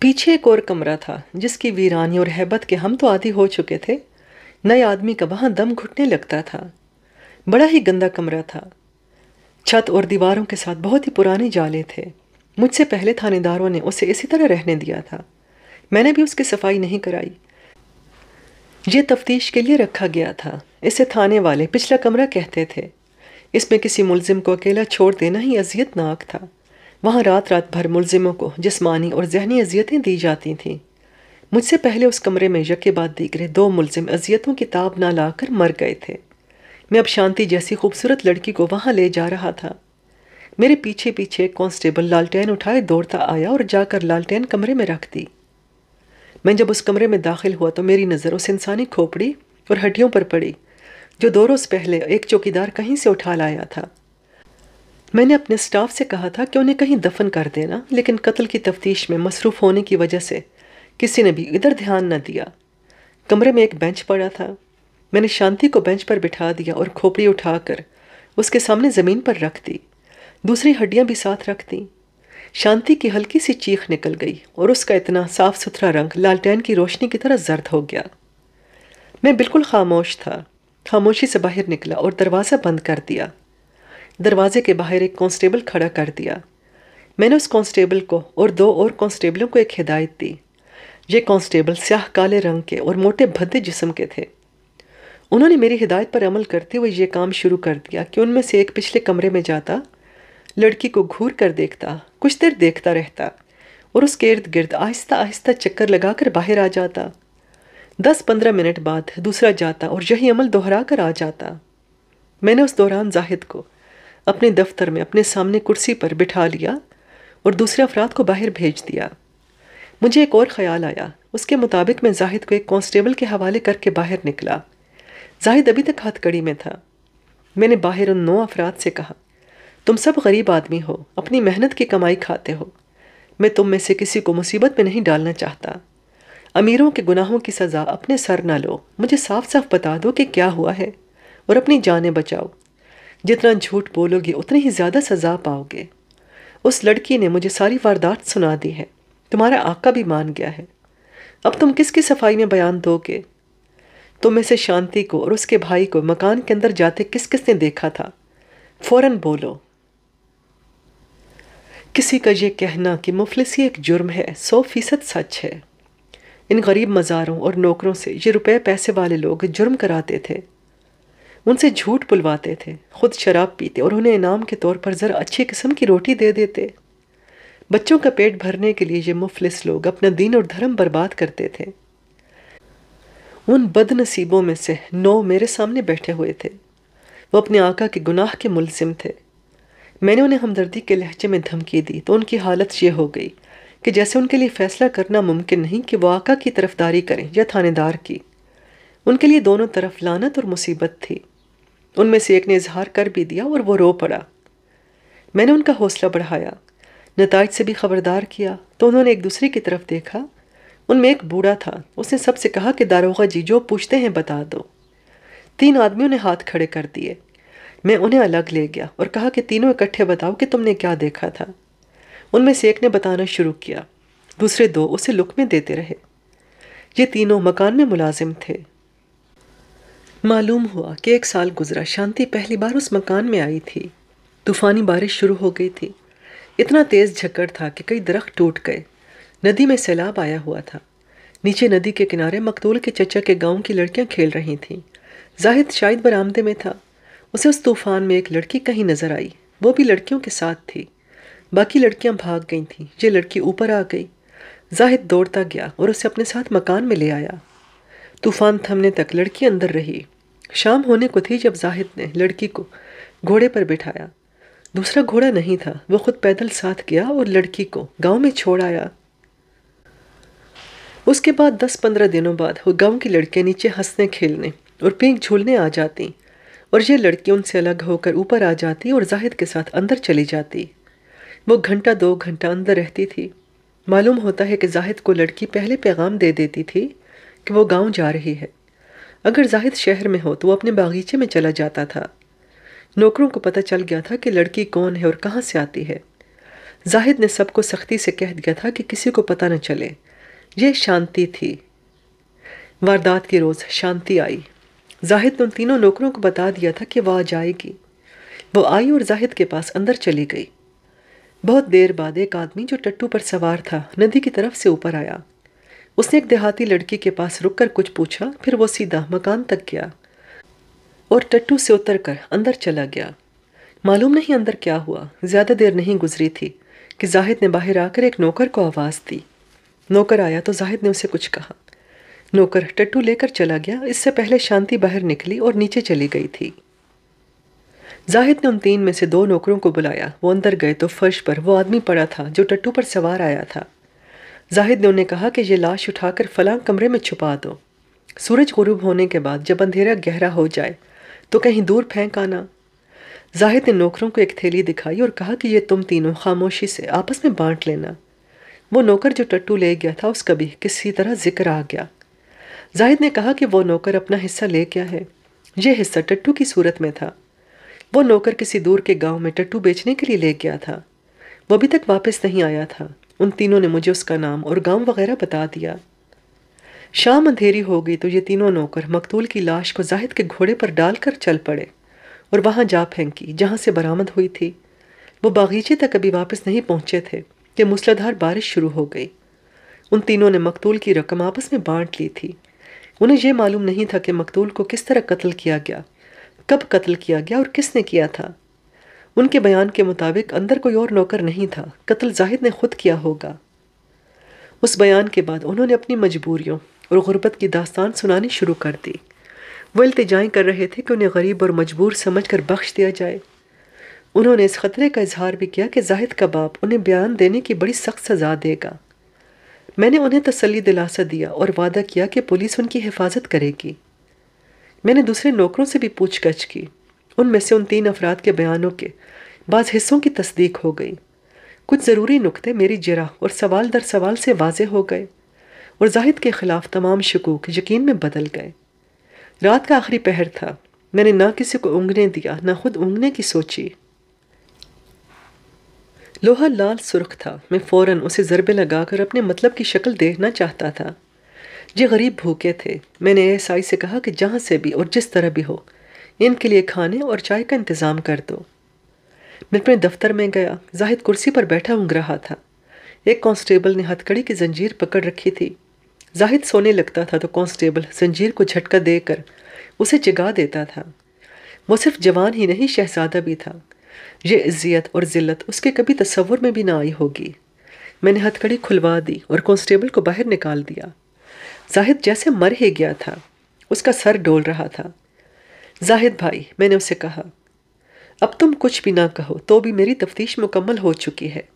पीछे एक और कमरा था जिसकी वीरानी और हैबत के हम तो आदि हो चुके थे नए आदमी का वहाँ दम घुटने लगता था बड़ा ही गंदा कमरा था छत और दीवारों के साथ बहुत ही पुराने जाले थे मुझसे पहले थानेदारों ने उसे इसी तरह रहने दिया था मैंने भी उसकी सफाई नहीं कराई ये तफ्तीश के लिए रखा गया था इसे थाने वाले पिछला कमरा कहते थे इसमें किसी मुलजिम को अकेला छोड़ देना ही अजियतनाक था वहाँ रात रात भर मुलजिमों को जिसमानी और जहनी अजियतें दी जाती थीं मुझसे पहले उस कमरे में यके बाद दीगरे दो मुलजिम अजियतों की ताब ना लाकर मर गए थे मैं अब शांति जैसी खूबसूरत लड़की को वहाँ ले जा रहा था मेरे पीछे पीछे कांस्टेबल लालटेन उठाए दौड़ता आया और जाकर लालटेन कमरे में रख दी मैं जब उस कमरे में दाखिल हुआ तो मेरी नज़र उस इंसानी खोपड़ी और हड्डियों पर पड़ी जो दो रोज़ पहले एक चौकीदार कहीं से उठा लाया था मैंने अपने स्टाफ से कहा था कि उन्हें कहीं दफन कर देना लेकिन कत्ल की तफ्तीश में मसरूफ़ होने की वजह से किसी ने भी इधर ध्यान न दिया कमरे में एक बेंच पड़ा था मैंने शांति को बेंच पर बिठा दिया और खोपड़ी उठाकर उसके सामने ज़मीन पर रख दी दूसरी हड्डियाँ भी साथ रख दी शांति की हल्की सी चीख निकल गई और उसका इतना साफ सुथरा रंग लालटेन की रोशनी की तरह जर्द हो गया मैं बिल्कुल खामोश था खामोशी से बाहर निकला और दरवाज़ा बंद कर दिया दरवाजे के बाहर एक कांस्टेबल खड़ा कर दिया मैंने उस कांस्टेबल को और दो और कांस्टेबलों को एक हिदायत दी ये कांस्टेबल स्याह काले रंग के और मोटे भद्दे जिस्म के थे उन्होंने मेरी हिदायत पर अमल करते हुए ये काम शुरू कर दिया कि उनमें से एक पिछले कमरे में जाता लड़की को घूर कर देखता कुछ देर देखता रहता और उसके इर्द गिर्द आहिस्ता आहिस्ता चक्कर लगाकर बाहर आ जाता दस पंद्रह मिनट बाद दूसरा जाता और यही अमल दोहरा कर आ जाता मैंने उस दौरान जाहिद को अपने दफ्तर में अपने सामने कुर्सी पर बिठा लिया और दूसरे अफराद को बाहर भेज दिया मुझे एक और ख्याल आया उसके मुताबिक मैं जाहिद को एक कांस्टेबल के हवाले करके बाहर निकला जाहिद अभी तक हथकड़ी में था मैंने बाहर उन नौ अफराद से कहा तुम सब गरीब आदमी हो अपनी मेहनत की कमाई खाते हो मैं तुम में से किसी को मुसीबत में नहीं डालना चाहता अमीरों के गुनाहों की सज़ा अपने सर ना लो मुझे साफ साफ बता दो कि क्या हुआ है और अपनी जानें बचाओ जितना झूठ बोलोगे उतनी ही ज़्यादा सजा पाओगे उस लड़की ने मुझे सारी वारदात सुना दी है तुम्हारा आका भी मान गया है अब तुम किसकी सफाई में बयान दोगे तुम में से शांति को और उसके भाई को मकान के अंदर जाते किस किसने देखा था फौरन बोलो किसी का ये कहना कि मुफलिसी एक जुर्म है सौ फीसद सच है इन गरीब मज़ारों और नौकरों से ये रुपए पैसे वाले लोग जुर्म कराते थे उनसे झूठ बुलवाते थे खुद शराब पीते और उन्हें इनाम के तौर पर ज़रा अच्छी किस्म की रोटी दे देते बच्चों का पेट भरने के लिए ये मुफलिस लोग अपना दीन और धर्म बर्बाद करते थे उन बदनसीबों में से नौ मेरे सामने बैठे हुए थे वो अपने आका के गुनाह के मुलजिम थे मैंने उन्हें हमदर्दी के लहजे में धमकी दी तो उनकी हालत ये हो गई कि जैसे उनके लिए फ़ैसला करना मुमकिन नहीं कि वो आका की तरफदारी करें या थानेदार की उनके लिए दोनों तरफ लानत और मुसीबत थी उनमें से एक ने इजहार कर भी दिया और वो रो पड़ा मैंने उनका हौसला बढ़ाया नतज से भी खबरदार किया तो उन्होंने एक दूसरे की तरफ देखा उनमें एक बूढ़ा था उसने सबसे कहा कि दारोगा जी जो पूछते हैं बता दो तीन आदमियों ने हाथ खड़े कर दिए मैं उन्हें अलग ले गया और कहा कि तीनों इकट्ठे बताओ कि तुमने क्या देखा था उनमें से एक ने बताना शुरू किया दूसरे दो उसे लुक में देते रहे ये तीनों मकान में मुलाजिम थे मालूम हुआ कि एक साल गुजरा शांति पहली बार उस मकान में आई थी तूफ़ानी बारिश शुरू हो गई थी इतना तेज़ झक्कड़ था कि कई दरख्त टूट गए नदी में सैलाब आया हुआ था नीचे नदी के किनारे मकतूल के चचा के गांव की लड़कियां खेल रही थीं जाहिद शायद बरामदे में था उसे उस तूफ़ान में एक लड़की कहीं नज़र आई वो भी लड़कियों के साथ थी बाकी लड़कियां भाग गई थीं ये लड़की ऊपर आ गई जाहिद दौड़ता गया और उसे अपने साथ मकान में ले आया तूफान थमने तक लड़की अंदर रही शाम होने को थी जब जाहिद ने लड़की को घोड़े पर बिठाया दूसरा घोड़ा नहीं था वो खुद पैदल साथ गया और लड़की को गांव में छोड़ आया उसके बाद दस पंद्रह दिनों बाद वो गांव की लड़कियां नीचे हंसने खेलने और पिंक झूलने आ जाती और ये लड़की उनसे अलग होकर ऊपर आ जाती और जाहिद के साथ अंदर चली जाती वो घंटा दो घंटा अंदर रहती थी मालूम होता है कि जाहिद को लड़की पहले पैगाम दे देती थी कि वो गांव जा रही है अगर जाहिद शहर में हो तो वो अपने बागीचे में चला जाता था नौकरों को पता चल गया था कि लड़की कौन है और कहाँ से आती है जाहिद ने सबको सख्ती से कह दिया था कि किसी को पता न चले ये शांति थी वारदात के रोज़ शांति आई जाहिद ने उन तीनों नौकरों को बता दिया था कि वह आ जाएगी वो आई और जाहिद के पास अंदर चली गई बहुत देर बाद एक आदमी जो टट्टू पर सवार था नदी की तरफ से ऊपर आया उसने एक देहाती लड़की के पास रुककर कुछ पूछा फिर वो सीधा मकान तक गया और टट्टू से उतर कर अंदर चला गया मालूम नहीं अंदर क्या हुआ ज़्यादा देर नहीं गुजरी थी कि जाहिद ने बाहर आकर एक नौकर को आवाज़ दी नौकर आया तो जाहिद ने उसे कुछ कहा नौकर टट्टू लेकर चला गया इससे पहले शांति बाहर निकली और नीचे चली गई थी जाहिद ने उन तीन में से दो नौकरों को बुलाया वो अंदर गए तो फर्श पर वो आदमी पड़ा था जो टट्टू पर सवार आया था जाहिद ने उन्हें कहा कि ये लाश उठाकर फलां कमरे में छुपा दो सूरज गुरूब होने के बाद जब अंधेरा गहरा हो जाए तो कहीं दूर फेंक आना जाहिद ने नौकरों को एक थैली दिखाई और कहा कि ये तुम तीनों खामोशी से आपस में बांट लेना वो नौकर जो टट्टू ले गया था उसका भी किसी तरह जिक्र आ गया जाहिद ने कहा कि वो नौकर अपना हिस्सा ले गया है यह हिस्सा टट्टू की सूरत में था वो नौकर किसी दूर के गांव में टट्टू बेचने के लिए ले गया था वो अभी तक वापस नहीं आया था उन तीनों ने मुझे उसका नाम और गांव वगैरह बता दिया शाम अंधेरी हो गई तो ये तीनों नौकर मकतूल की लाश को जाहिद के घोड़े पर डालकर चल पड़े और वहाँ जा फेंकी जहाँ से बरामद हुई थी वो बागीचे तक अभी वापस नहीं पहुँचे थे कि मूसलाधार बारिश शुरू हो गई उन तीनों ने मकतूल की रकम आपस में बांट ली थी उन्हें यह मालूम नहीं था कि मकतूल को किस तरह कत्ल किया गया कब कत्ल किया गया और किसने किया था उनके बयान के मुताबिक अंदर कोई और नौकर नहीं था कत्ल जाहिद ने खुद किया होगा उस बयान के बाद उन्होंने अपनी मजबूरियों और ग़ुरबत की दास्तान सुनानी शुरू कर दी वो अल्तजाएँ कर रहे थे कि उन्हें गरीब और मजबूर समझ कर बख्श दिया जाए उन्होंने इस खतरे का इजहार भी किया कि जाहिद का बाप उन्हें बयान देने की बड़ी सख्त सज़ा देगा मैंने उन्हें तसली दिलासा दिया और वादा किया कि पुलिस उनकी हिफाजत करेगी मैंने दूसरे नौकरों से भी गछ की उनमें से उन तीन अफराद के बयानों के बाद हिस्सों की तस्दीक हो गई कुछ ज़रूरी नुकते मेरी जरा और सवाल दर सवाल से वाज हो गए और जाहिद के ख़िलाफ़ तमाम शकूक यकीन में बदल गए रात का आखिरी पहर था मैंने ना किसी को उंगने दिया ना खुद उंगने की सोची लोहा लाल सुर्ख था मैं फ़ौर उसे ज़रबे लगाकर अपने मतलब की शक्ल देखना चाहता था ये गरीब भूखे थे मैंने एस आई से कहा कि जहाँ से भी और जिस तरह भी हो इनके लिए खाने और चाय का इंतज़ाम कर दो मैं अपने दफ्तर में गया जाहिद कुर्सी पर बैठा ऊँग रहा था एक कांस्टेबल ने हथकड़ी की जंजीर पकड़ रखी थी जाहिद सोने लगता था तो कांस्टेबल जंजीर को झटका देकर उसे जगा देता था वो सिर्फ जवान ही नहीं शहजादा भी था ये इज्जियत और ज़िल्लत उसके कभी तस्वुर में भी ना आई होगी मैंने हथकड़ी खुलवा दी और कांस्टेबल को बाहर निकाल दिया जाहिद जैसे मर ही गया था उसका सर डोल रहा था जाहिद भाई मैंने उसे कहा अब तुम कुछ भी ना कहो तो भी मेरी तफ्तीश मुकम्मल हो चुकी है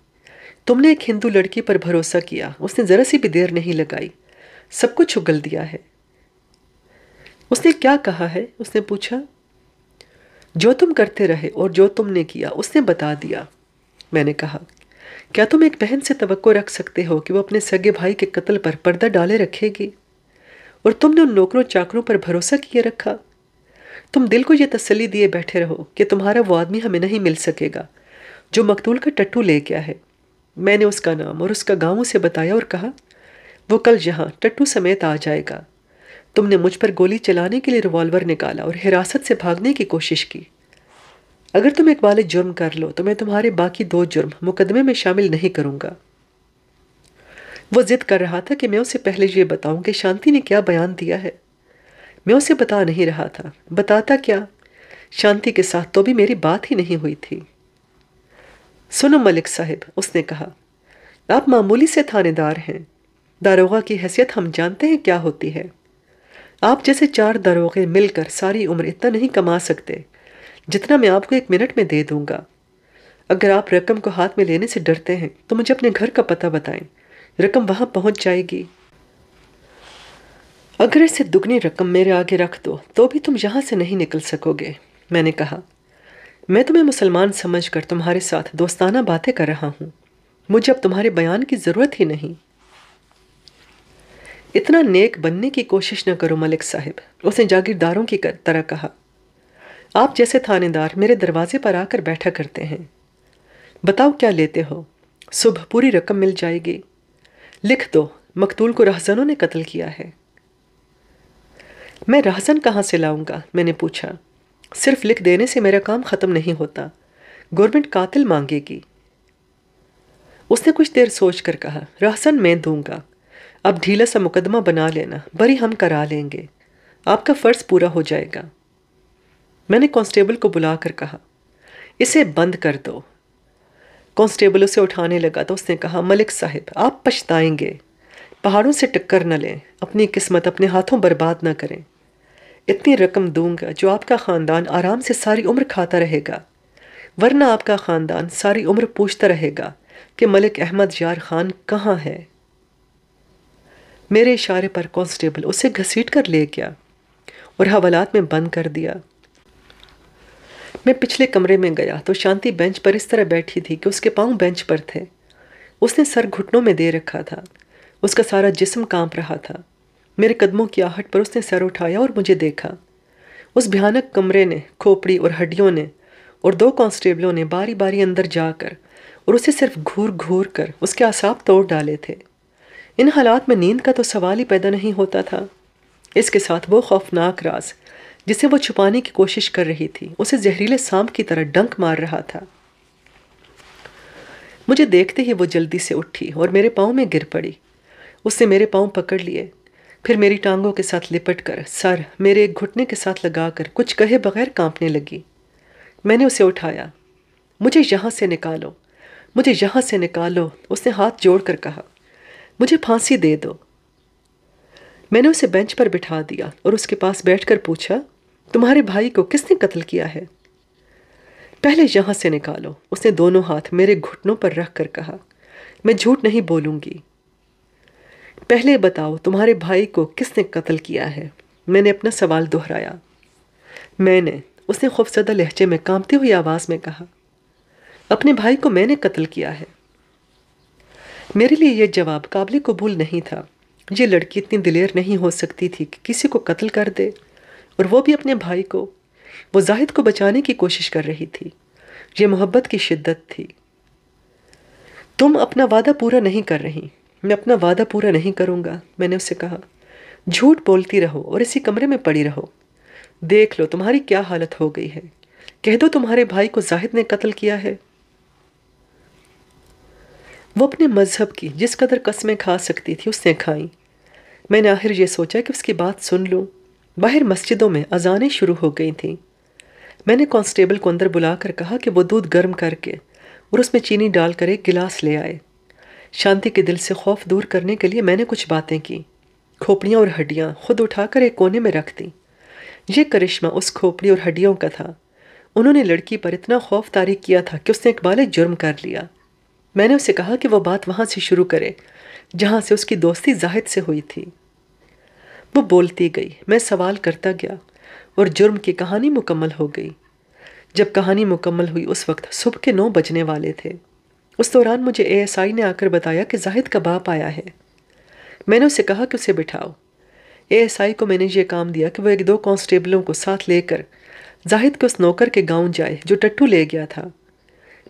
तुमने एक हिंदू लड़की पर भरोसा किया उसने ज़रा सी भी देर नहीं लगाई सब कुछ उगल दिया है उसने क्या कहा है उसने पूछा जो तुम करते रहे और जो तुमने किया उसने बता दिया मैंने कहा क्या तुम एक बहन से तवक्को रख सकते हो कि वो अपने सगे भाई के कत्ल पर पर्दा डाले रखेगी और तुमने उन नौकरों चाकरों पर भरोसा किए रखा तुम दिल को यह तसली दिए बैठे रहो कि तुम्हारा वो आदमी हमें नहीं मिल सकेगा जो मकतूल का टट्टू ले गया है मैंने उसका नाम और उसका गाँव उसे बताया और कहा वो कल यहाँ टट्टू समेत आ जाएगा तुमने मुझ पर गोली चलाने के लिए रिवॉल्वर निकाला और हिरासत से भागने की कोशिश की अगर तुम एक वाले जुर्म कर लो तो मैं तुम्हारे बाकी दो जुर्म मुकदमे में शामिल नहीं करूंगा वो जिद कर रहा था कि मैं उसे पहले ये बताऊं कि शांति ने क्या बयान दिया है मैं उसे बता नहीं रहा था बताता क्या शांति के साथ तो भी मेरी बात ही नहीं हुई थी सुनो मलिक साहब उसने कहा आप मामूली से थानेदार हैं दारोगा की हैसियत हम जानते हैं क्या होती है आप जैसे चार दारोगे मिलकर सारी उम्र इतना नहीं कमा सकते जितना मैं आपको एक मिनट में दे दूंगा अगर आप रकम को हाथ में लेने से डरते हैं तो मुझे अपने घर का पता बताएं रकम वहां पहुंच जाएगी अगर इसे दुगनी रकम मेरे आगे रख दो तो भी तुम यहाँ से नहीं निकल सकोगे मैंने कहा मैं तुम्हें मुसलमान समझकर तुम्हारे साथ दोस्ताना बातें कर रहा हूँ मुझे अब तुम्हारे बयान की ज़रूरत ही नहीं इतना नेक बनने की कोशिश न करो मलिक साहब उसने जागीरदारों की तरह कहा आप जैसे थानेदार मेरे दरवाजे पर आकर बैठा करते हैं बताओ क्या लेते हो सुबह पूरी रकम मिल जाएगी लिख दो मकतूल को रहजनों ने कत्ल किया है मैं राहसन कहाँ से लाऊंगा मैंने पूछा सिर्फ लिख देने से मेरा काम ख़त्म नहीं होता गवर्नमेंट कातिल मांगेगी उसने कुछ देर सोच कर कहा राहसन मैं दूंगा अब ढीला सा मुकदमा बना लेना बरी हम करा लेंगे आपका फ़र्ज पूरा हो जाएगा मैंने कांस्टेबल को बुला कर कहा इसे बंद कर दो कांस्टेबल उसे उठाने लगा तो उसने कहा मलिक साहब आप पछताएंगे पहाड़ों से टक्कर न लें अपनी किस्मत अपने हाथों बर्बाद न करें इतनी रकम दूंगा जो आपका ख़ानदान आराम से सारी उम्र खाता रहेगा वरना आपका ख़ानदान सारी उम्र पूछता रहेगा कि मलिक अहमद यार खान कहाँ है मेरे इशारे पर कांस्टेबल उसे घसीट कर ले गया और हवालात में बंद कर दिया मैं पिछले कमरे में गया तो शांति बेंच पर इस तरह बैठी थी कि उसके पाँव बेंच पर थे उसने सर घुटनों में दे रखा था उसका सारा जिस्म कांप रहा था मेरे कदमों की आहट पर उसने सर उठाया और मुझे देखा उस भयानक कमरे ने खोपड़ी और हड्डियों ने और दो कांस्टेबलों ने बारी बारी अंदर जाकर और उसे सिर्फ घूर घूर कर उसके आसाब तोड़ डाले थे इन हालात में नींद का तो सवाल ही पैदा नहीं होता था इसके साथ वो खौफनाक राज जिसे वो छुपाने की कोशिश कर रही थी उसे जहरीले सांप की तरह डंक मार रहा था मुझे देखते ही वो जल्दी से उठी और मेरे पाँव में गिर पड़ी उसने मेरे पाँव पकड़ लिए फिर मेरी टांगों के साथ लिपट कर सर मेरे एक घुटने के साथ लगाकर कुछ कहे बगैर कांपने लगी मैंने उसे उठाया मुझे यहाँ से निकालो मुझे यहाँ से निकालो उसने हाथ जोड़कर कहा मुझे फांसी दे दो मैंने उसे बेंच पर बिठा दिया और उसके पास बैठकर पूछा तुम्हारे भाई को किसने कत्ल किया है पहले यहाँ से निकालो उसने दोनों हाथ मेरे घुटनों पर रख कर कहा मैं झूठ नहीं बोलूँगी पहले बताओ तुम्हारे भाई को किसने कत्ल किया है मैंने अपना सवाल दोहराया मैंने उसने खूबसदा लहजे में कांपती हुई आवाज़ में कहा अपने भाई को मैंने कत्ल किया है मेरे लिए यह जवाब काबिल कबूल नहीं था ये लड़की इतनी दिलेर नहीं हो सकती थी कि किसी को कत्ल कर दे और वो भी अपने भाई को वो जाहिद को बचाने की कोशिश कर रही थी ये मोहब्बत की शिद्दत थी तुम अपना वादा पूरा नहीं कर रही मैं अपना वादा पूरा नहीं करूँगा मैंने उससे कहा झूठ बोलती रहो और इसी कमरे में पड़ी रहो देख लो तुम्हारी क्या हालत हो गई है कह दो तुम्हारे भाई को जाहिद ने कत्ल किया है वो अपने मज़हब की जिस कदर कस्में खा सकती थी उसने खाई मैंने आखिर यह सोचा कि उसकी बात सुन लूँ बाहर मस्जिदों में अजानें शुरू हो गई थीं मैंने कांस्टेबल को अंदर बुलाकर कहा कि वो दूध गर्म करके और उसमें चीनी डालकर एक गिलास ले आए शांति के दिल से खौफ दूर करने के लिए मैंने कुछ बातें की खोपड़ियाँ और हड्डियाँ खुद उठाकर एक कोने में रख दी ये करिश्मा उस खोपड़ी और हड्डियों का था उन्होंने लड़की पर इतना खौफ तारी किया था कि उसने इकबाल जुर्म कर लिया मैंने उसे कहा कि वह बात वहाँ से शुरू करे जहाँ से उसकी दोस्ती जाहिद से हुई थी वो बोलती गई मैं सवाल करता गया और जुर्म की कहानी मुकम्मल हो गई जब कहानी मुकम्मल हुई उस वक्त सुबह के नौ बजने वाले थे उस दौरान मुझे एएसआई ने आकर बताया कि जाहिद का बाप आया है मैंने उसे कहा कि उसे बिठाओ एएसआई को मैंने ये काम दिया कि वह एक दो कांस्टेबलों को साथ लेकर जाहिद के उस नौकर के गांव जाए जो टट्टू ले गया था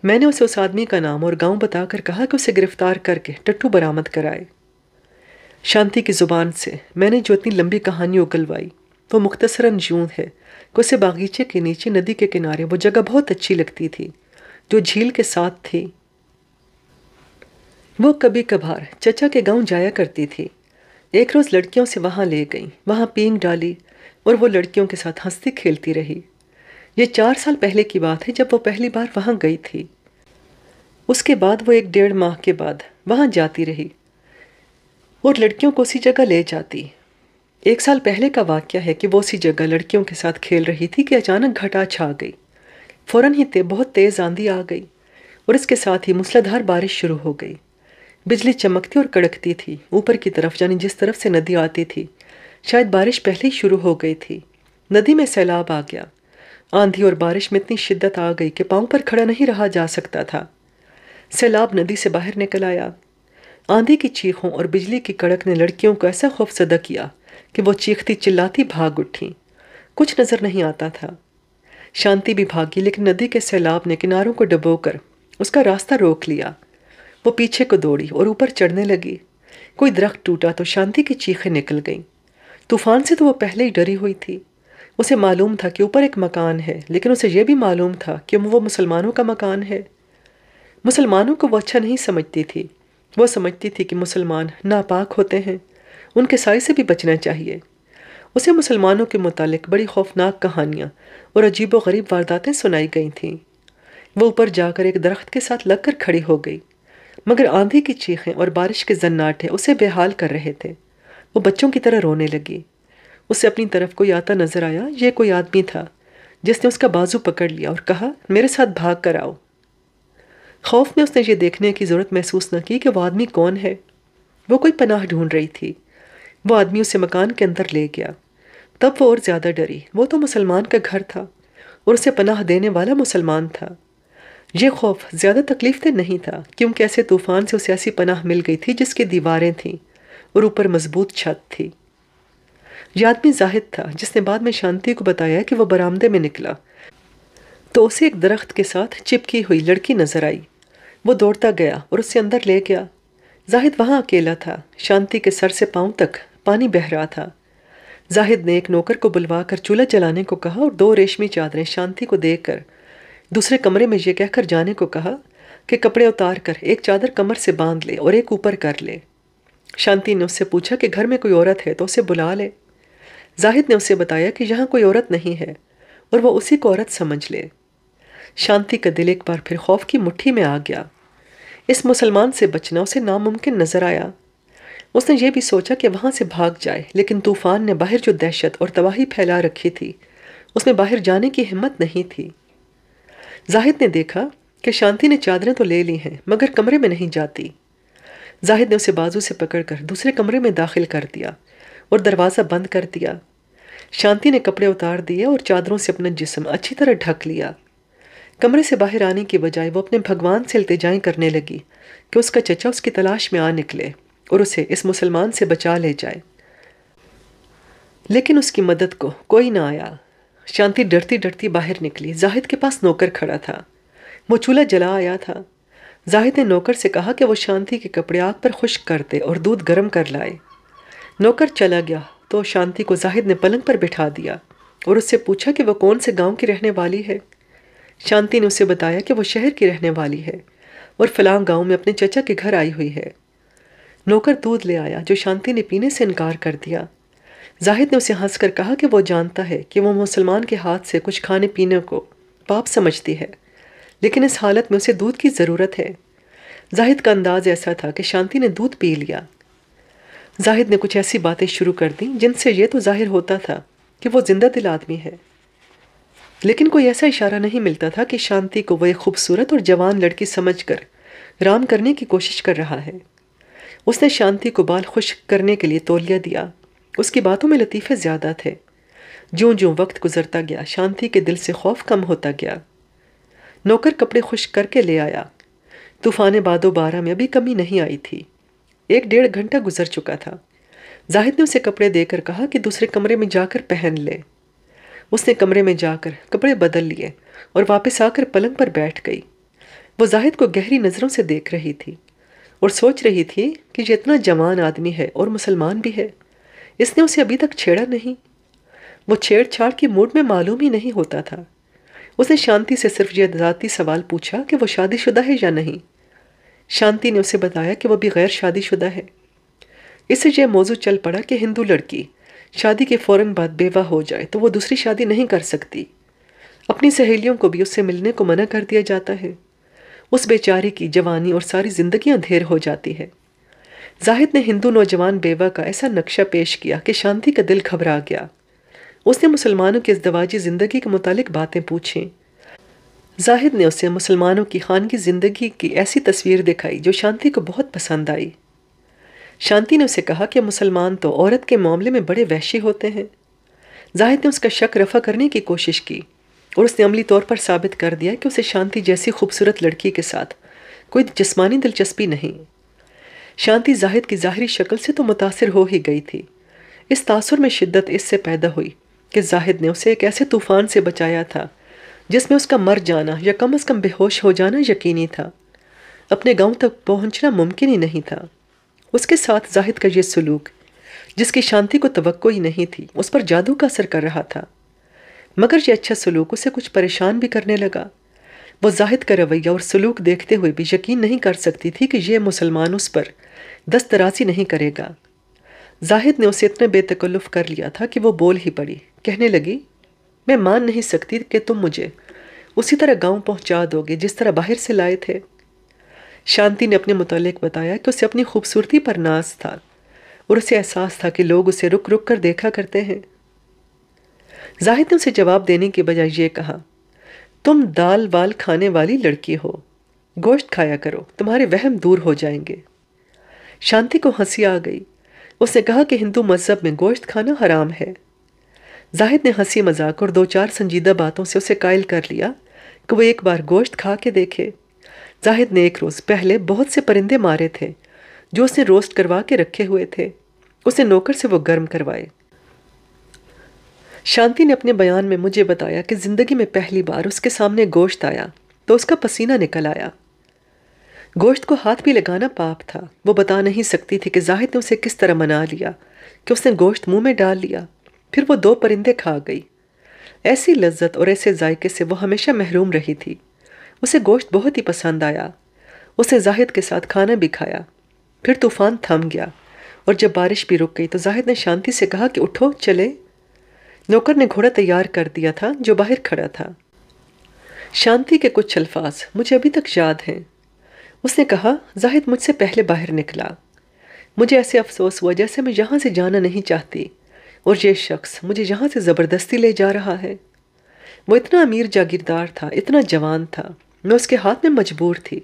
मैंने उसे उस आदमी का नाम और गांव बताकर कहा कि उसे गिरफ्तार करके टट्टू बरामद कराए शांति की ज़ुबान से मैंने जो इतनी लंबी कहानी उगलवाई वो मुख्तसरन जूं है कि उसे बागीचे के नीचे नदी के किनारे वो जगह बहुत अच्छी लगती थी जो झील के साथ थी वो कभी कभार चचा के गांव जाया करती थी एक रोज़ लड़कियों से वहाँ ले गई वहाँ पींग डाली और वो लड़कियों के साथ हंसती खेलती रही ये चार साल पहले की बात है जब वो पहली बार वहाँ गई थी उसके बाद वो एक डेढ़ माह के बाद वहाँ जाती रही और लड़कियों को उसी जगह ले जाती एक साल पहले का वाक्य है कि वो उसी जगह लड़कियों के साथ खेल रही थी कि अचानक घटा छा गई फ़ौरन ही ते बहुत तेज़ आंधी आ गई और इसके साथ ही मूसलाधार बारिश शुरू हो गई बिजली चमकती और कड़कती थी ऊपर की तरफ यानी जिस तरफ से नदी आती थी शायद बारिश पहले ही शुरू हो गई थी नदी में सैलाब आ गया आंधी और बारिश में इतनी शिद्दत आ गई कि पाँव पर खड़ा नहीं रहा जा सकता था सैलाब नदी से बाहर निकल आया आंधी की चीखों और बिजली की कड़क ने लड़कियों को ऐसा खौफजदा किया कि वो चीखती चिल्लाती भाग उठी कुछ नज़र नहीं आता था शांति भी भागी लेकिन नदी के सैलाब ने किनारों को डबोकर उसका रास्ता रोक लिया वो पीछे को दौड़ी और ऊपर चढ़ने लगी कोई दरख्त टूटा तो शांति की चीखें निकल गईं तूफान से तो वो पहले ही डरी हुई थी उसे मालूम था कि ऊपर एक मकान है लेकिन उसे यह भी मालूम था कि वो मुसलमानों का मकान है मुसलमानों को वो अच्छा नहीं समझती थी वो समझती थी कि मुसलमान नापाक होते हैं उनके साय से भी बचना चाहिए उसे मुसलमानों के मुतालिक बड़ी खौफनाक कहानियाँ और अजीब व गरीब वारदातें सुनाई गई थीं वो ऊपर जाकर एक दरख्त के साथ लगकर खड़ी हो गई मगर आंधी की चीखें और बारिश के जन्नाटे उसे बेहाल कर रहे थे वो बच्चों की तरह रोने लगी उसे अपनी तरफ कोई आता नजर आया ये कोई आदमी था जिसने उसका बाजू पकड़ लिया और कहा मेरे साथ भाग कर आओ खौफ में उसने ये देखने की ज़रूरत महसूस न की कि वह आदमी कौन है वो कोई पनाह ढूंढ रही थी वो आदमी उसे मकान के अंदर ले गया तब वो और ज़्यादा डरी वो तो मुसलमान का घर था और उसे पनाह देने वाला मुसलमान था ये खौफ ज़्यादा तकलीफ तो नहीं था क्योंकि ऐसे तूफ़ान से उसे ऐसी पनाह मिल गई थी जिसकी दीवारें थीं और ऊपर मजबूत छत थी यह आदमी जाहिद था जिसने बाद में शांति को बताया कि वह बरामदे में निकला तो उसे एक दरख्त के साथ चिपकी हुई लड़की नज़र आई वो दौड़ता गया और उसे अंदर ले गया जाहिद वहाँ अकेला था शांति के सर से पाँव तक पानी बह रहा था जाहिद ने एक नौकर को बुलवा कर चूल्हा जलाने को कहा और दो रेशमी चादरें शांति को देकर दूसरे कमरे में यह कहकर जाने को कहा कि कपड़े उतार कर एक चादर कमर से बांध ले और एक ऊपर कर ले शांति ने उससे पूछा कि घर में कोई औरत है तो उसे बुला ले जाहिद ने उसे बताया कि यहाँ कोई औरत नहीं है और वह उसी को औरत समझ ले शांति का दिल एक बार फिर खौफ की मुट्ठी में आ गया इस मुसलमान से बचना उसे नामुमकिन नजर आया उसने ये भी सोचा कि वहाँ से भाग जाए लेकिन तूफान ने बाहर जो दहशत और तबाही फैला रखी थी उसमें बाहर जाने की हिम्मत नहीं थी जाहिद ने देखा कि शांति ने चादरें तो ले ली हैं मगर कमरे में नहीं जाती जाहिद ने उसे बाजू से पकड़कर दूसरे कमरे में दाखिल कर दिया और दरवाज़ा बंद कर दिया शांति ने कपड़े उतार दिए और चादरों से अपना जिसम अच्छी तरह ढक लिया कमरे से बाहर आने की बजाय वो अपने भगवान से अल्तजाएँ करने लगी कि उसका चचा उसकी तलाश में आ निकले और उसे इस मुसलमान से बचा ले जाए लेकिन उसकी मदद को कोई ना आया शांति डरती डरती बाहर निकली जाहिद के पास नौकर खड़ा था वो चूल्हा जला आया था जाहिद ने नौकर से कहा कि वो शांति के कपड़े आग पर खुश्क कर दे और दूध गर्म कर लाए नौकर चला गया तो शांति को जाहिद ने पलंग पर बिठा दिया और उससे पूछा कि वह कौन से गांव की रहने वाली है शांति ने उसे बताया कि वह शहर की रहने वाली है और फलां गांव में अपने चचा के घर आई हुई है नौकर दूध ले आया जो शांति ने पीने से इनकार कर दिया जाहिद ने उसे हंसकर कहा कि वो जानता है कि वो मुसलमान के हाथ से कुछ खाने पीने को पाप समझती है लेकिन इस हालत में उसे दूध की ज़रूरत है जाहिद का अंदाज़ ऐसा था कि शांति ने दूध पी लिया जाहिद ने कुछ ऐसी बातें शुरू कर दी जिनसे ये तो जाहिर होता था कि वो जिंदा दिल आदमी है लेकिन कोई ऐसा इशारा नहीं मिलता था कि शांति को वह खूबसूरत और जवान लड़की समझकर राम करने की कोशिश कर रहा है उसने शांति को बाल खुश करने के लिए तोलिया दिया उसकी बातों में लतीफ़े ज़्यादा थे ज्यों ज्यों वक्त गुजरता गया शांति के दिल से खौफ कम होता गया नौकर कपड़े खुश करके ले आया तूफान बादो बारह में अभी कमी नहीं आई थी एक डेढ़ घंटा गुजर चुका था जाहिद ने उसे कपड़े देकर कहा कि दूसरे कमरे में जाकर पहन ले उसने कमरे में जाकर कपड़े बदल लिए और वापस आकर पलंग पर बैठ गई वो जाहिद को गहरी नज़रों से देख रही थी और सोच रही थी कि ये इतना जवान आदमी है और मुसलमान भी है इसने उसे अभी तक छेड़ा नहीं वो छेड़छाड़ के मूड में मालूम ही नहीं होता था उसने शांति से सिर्फ यह ज़ाती सवाल पूछा कि वो शादीशुदा है या नहीं शांति ने उसे बताया कि वह भी गैर शादीशुदा है इससे यह मौजू चल पड़ा कि हिंदू लड़की शादी के फौरन बाद बेवा हो जाए तो वो दूसरी शादी नहीं कर सकती अपनी सहेलियों को भी उससे मिलने को मना कर दिया जाता है उस बेचारी की जवानी और सारी ज़िंदगी अंधेर हो जाती है जाहिद ने हिंदू नौजवान बेवा का ऐसा नक्शा पेश किया कि शांति का दिल घबरा गया उसने मुसलमानों की दवाजी ज़िंदगी के मुतालिक बातें पूछी जाहिद ने उसे मुसलमानों की खानगी ज़िंदगी की ऐसी तस्वीर दिखाई जो शांति को बहुत पसंद आई शांति ने उसे कहा कि मुसलमान तो औरत के मामले में बड़े वहशी होते हैं जाहिद ने उसका शक रफा करने की कोशिश की और उसने अमली तौर पर साबित कर दिया कि उसे शांति जैसी खूबसूरत लड़की के साथ कोई जिस्मानी दिलचस्पी नहीं शांति जाहिद की ज़ाहरी शक्ल से तो मुतासर हो ही गई थी इस तासर में शिद्दत इससे पैदा हुई कि जाहिद ने उसे एक ऐसे तूफ़ान से बचाया था जिसमें उसका मर जाना या कम अज़ कम बेहोश हो जाना यकीनी था अपने गांव तक पहुंचना मुमकिन ही नहीं था उसके साथ जाहिद का यह सलूक जिसकी शांति को तो ही नहीं थी उस पर जादू का असर कर रहा था मगर यह अच्छा सलूक उसे कुछ परेशान भी करने लगा वो जाहिद का रवैया और सलूक देखते हुए भी यकीन नहीं कर सकती थी कि यह मुसलमान उस पर दस्तराजी नहीं करेगा जाहिद ने उसे इतने बेतकल्लुफ़ कर लिया था कि वो बोल ही पड़ी कहने लगी मैं मान नहीं सकती कि तुम मुझे उसी तरह गांव पहुंचा दोगे जिस तरह बाहर से लाए थे शांति ने अपने मुतलक बताया कि उसे अपनी खूबसूरती पर नाज था और उसे एहसास था कि लोग उसे रुक रुक कर देखा करते हैं जाहिद ने उसे जवाब देने के बजाय ये कहा तुम दाल वाल खाने वाली लड़की हो गोश्त खाया करो तुम्हारे वहम दूर हो जाएंगे शांति को हंसी आ गई उसने कहा कि हिंदू मज़हब में गोश्त खाना हराम है जाहिद ने हंसी मजाक और दो चार संजीदा बातों से उसे कायल कर लिया कि वो एक बार गोश्त खा के देखे जाहिद ने एक रोज़ पहले बहुत से परिंदे मारे थे जो उसने रोस्ट करवा के रखे हुए थे उसने नौकर से वो गर्म करवाए शांति ने अपने बयान में मुझे बताया कि ज़िंदगी में पहली बार उसके सामने गोश्त आया तो उसका पसीना निकल आया गोश्त को हाथ भी लगाना पाप था वो बता नहीं सकती थी कि जाहिद ने उसे किस तरह मना लिया कि उसने गोश्त मुंह में डाल लिया फिर वो दो परिंदे खा गई ऐसी लज्जत और ऐसे जायके से वो हमेशा महरूम रही थी उसे गोश्त बहुत ही पसंद आया उसने जाहिद के साथ खाना भी खाया फिर तूफ़ान थम गया और जब बारिश भी रुक गई तो जाहिद ने शांति से कहा कि उठो चले नौकर ने घोड़ा तैयार कर दिया था जो बाहर खड़ा था शांति के कुछ अल्फाज मुझे अभी तक याद हैं उसने कहा जाहिद मुझसे पहले बाहर निकला मुझे ऐसे अफसोस हुआ जैसे मैं यहाँ से जाना नहीं चाहती और ये शख्स मुझे यहाँ से ज़बरदस्ती ले जा रहा है वो इतना अमीर जागीरदार था इतना जवान था मैं उसके हाथ में मजबूर थी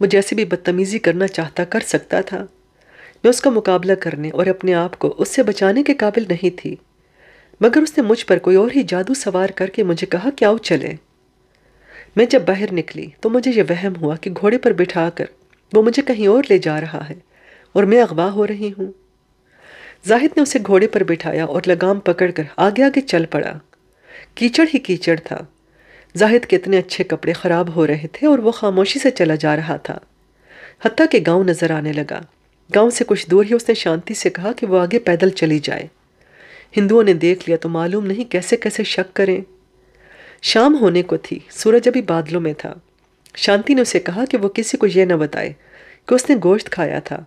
वो जैसे भी बदतमीज़ी करना चाहता कर सकता था मैं उसका मुकाबला करने और अपने आप को उससे बचाने के काबिल नहीं थी मगर उसने मुझ पर कोई और ही जादू सवार करके मुझे कहा कि आओ चलें मैं जब बाहर निकली तो मुझे यह वहम हुआ कि घोड़े पर बिठा कर वो मुझे कहीं और ले जा रहा है और मैं अगवा हो रही हूँ जाहिद ने उसे घोड़े पर बिठाया और लगाम पकड़कर आगे आगे चल पड़ा कीचड़ ही कीचड़ था जाहिद के इतने अच्छे कपड़े ख़राब हो रहे थे और वो खामोशी से चला जा रहा था हती के गांव नज़र आने लगा गांव से कुछ दूर ही उसने शांति से कहा कि वो आगे पैदल चली जाए हिंदुओं ने देख लिया तो मालूम नहीं कैसे कैसे शक करें शाम होने को थी सूरज अभी बादलों में था शांति ने उसे कहा कि वो किसी को यह न बताए कि उसने गोश्त खाया था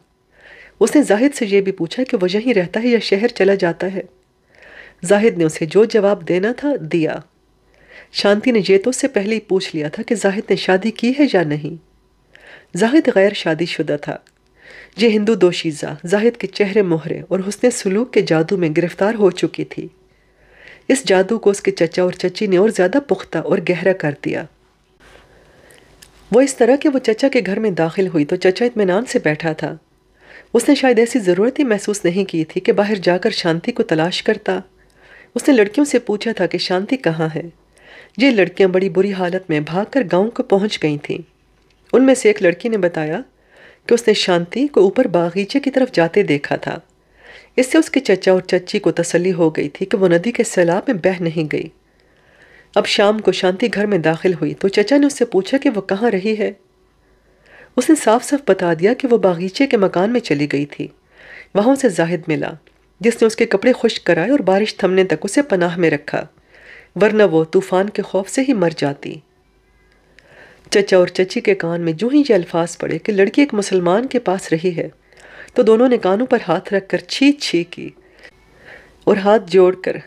उसने जाहिद से यह भी पूछा कि वो यहीं रहता है या शहर चला जाता है जाहिद ने उसे जो जवाब देना था दिया शांति ने यह तो उससे पहले ही पूछ लिया था कि जाहिद ने शादी की है या नहीं जाहिद गैर शादीशुदा था ये हिंदू दोशीज़ा जाहिद के चेहरे मोहरे और हुसन सलूक के जादू में गिरफ्तार हो चुकी थी इस जादू को उसके चचा और चची ने और ज़्यादा पुख्ता और गहरा कर दिया वो इस तरह कि वो चचा के घर में दाखिल हुई तो चचा इतमान से बैठा था उसने शायद ऐसी ज़रूरत ही महसूस नहीं की थी कि बाहर जाकर शांति को तलाश करता उसने लड़कियों से पूछा था कि शांति कहाँ है ये लड़कियाँ बड़ी बुरी हालत में कर गाँव को पहुँच गई थीं उनमें से एक लड़की ने बताया कि उसने शांति को ऊपर बागीचे की तरफ जाते देखा था इससे उसके चचा और चची को तसली हो गई थी कि वो नदी के सैलाब में बह नहीं गई अब शाम को शांति घर में दाखिल हुई तो चचा ने उससे पूछा कि वो कहाँ रही है उसने साफ साफ बता दिया कि वो बागीचे के मकान में चली गई थी वहाँ उसे जाहिद मिला जिसने उसके कपड़े खुश्क कराए और बारिश थमने तक उसे पनाह में रखा वरना वो तूफान के खौफ से ही मर जाती चचा और चची के कान में जो ही ये अल्फाज पड़े कि लड़की एक मुसलमान के पास रही है तो दोनों ने कानों पर हाथ रख कर छी छी की और हाथ जोड़कर